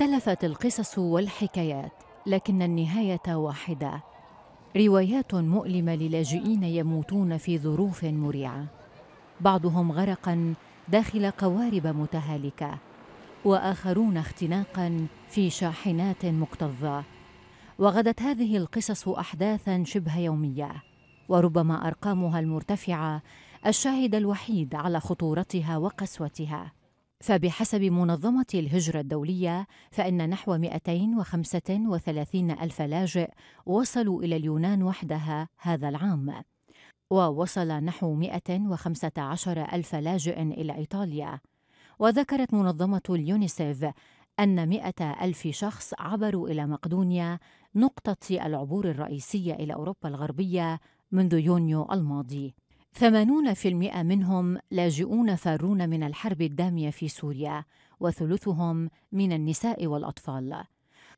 اختلفت القصص والحكايات لكن النهايه واحده روايات مؤلمه للاجئين يموتون في ظروف مريعه بعضهم غرقا داخل قوارب متهالكه واخرون اختناقا في شاحنات مكتظه وغدت هذه القصص احداثا شبه يوميه وربما ارقامها المرتفعه الشاهد الوحيد على خطورتها وقسوتها فبحسب منظمة الهجرة الدولية فإن نحو 235 ألف لاجئ وصلوا إلى اليونان وحدها هذا العام ووصل نحو 115 ألف لاجئ إلى إيطاليا وذكرت منظمة اليونيسيف أن 100 ألف شخص عبروا إلى مقدونيا نقطة العبور الرئيسية إلى أوروبا الغربية منذ يونيو الماضي ثمانون في المئة منهم لاجئون فارون من الحرب الدامية في سوريا وثلثهم من النساء والأطفال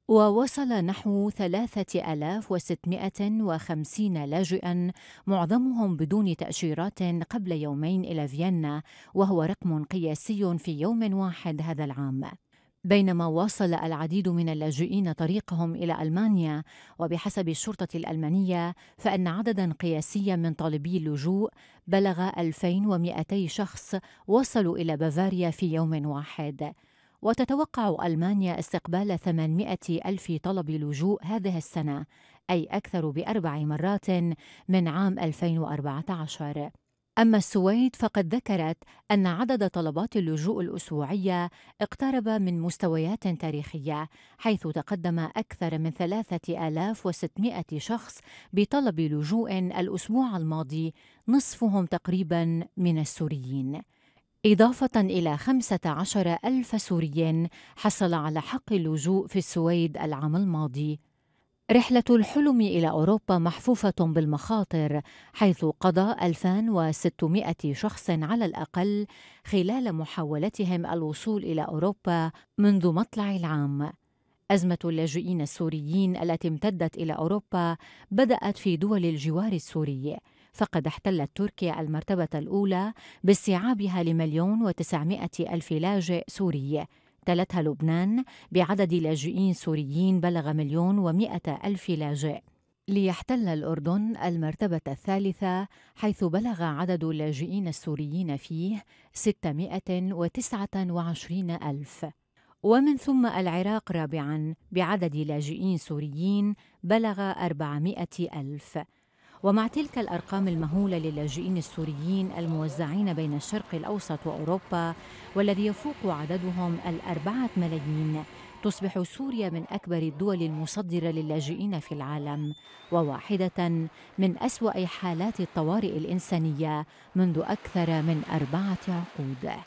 ووصل نحو 3650 لاجئا معظمهم بدون تأشيرات قبل يومين إلى فيينا وهو رقم قياسي في يوم واحد هذا العام بينما واصل العديد من اللاجئين طريقهم إلى ألمانيا وبحسب الشرطة الألمانية فإن عددا قياسيا من طالبي اللجوء بلغ 2200 شخص وصلوا إلى بافاريا في يوم واحد وتتوقع ألمانيا استقبال 800 ألف طلب لجوء هذه السنة أي أكثر بأربع مرات من عام 2014 أما السويد فقد ذكرت أن عدد طلبات اللجوء الأسبوعية اقترب من مستويات تاريخية حيث تقدم أكثر من 3600 شخص بطلب لجوء الأسبوع الماضي نصفهم تقريباً من السوريين إضافة إلى 15 ألف سوري حصل على حق اللجوء في السويد العام الماضي رحلة الحلم إلى أوروبا محفوفة بالمخاطر حيث قضى 2600 شخص على الأقل خلال محاولتهم الوصول إلى أوروبا منذ مطلع العام أزمة اللاجئين السوريين التي امتدت إلى أوروبا بدأت في دول الجوار السوري فقد احتلت تركيا المرتبة الأولى باستيعابها لمليون وتسعمائة ألف لاجئ سوري احتلتها لبنان بعدد لاجئين سوريين بلغ مليون ومئة ألف لاجئ ليحتل الأردن المرتبة الثالثة حيث بلغ عدد اللاجئين السوريين فيه 629 ألف ومن ثم العراق رابعاً بعدد لاجئين سوريين بلغ 400 ألف ومع تلك الأرقام المهولة للاجئين السوريين الموزعين بين الشرق الأوسط وأوروبا والذي يفوق عددهم الأربعة ملايين تصبح سوريا من أكبر الدول المصدرة للاجئين في العالم وواحدة من أسوأ حالات الطوارئ الإنسانية منذ أكثر من أربعة عقود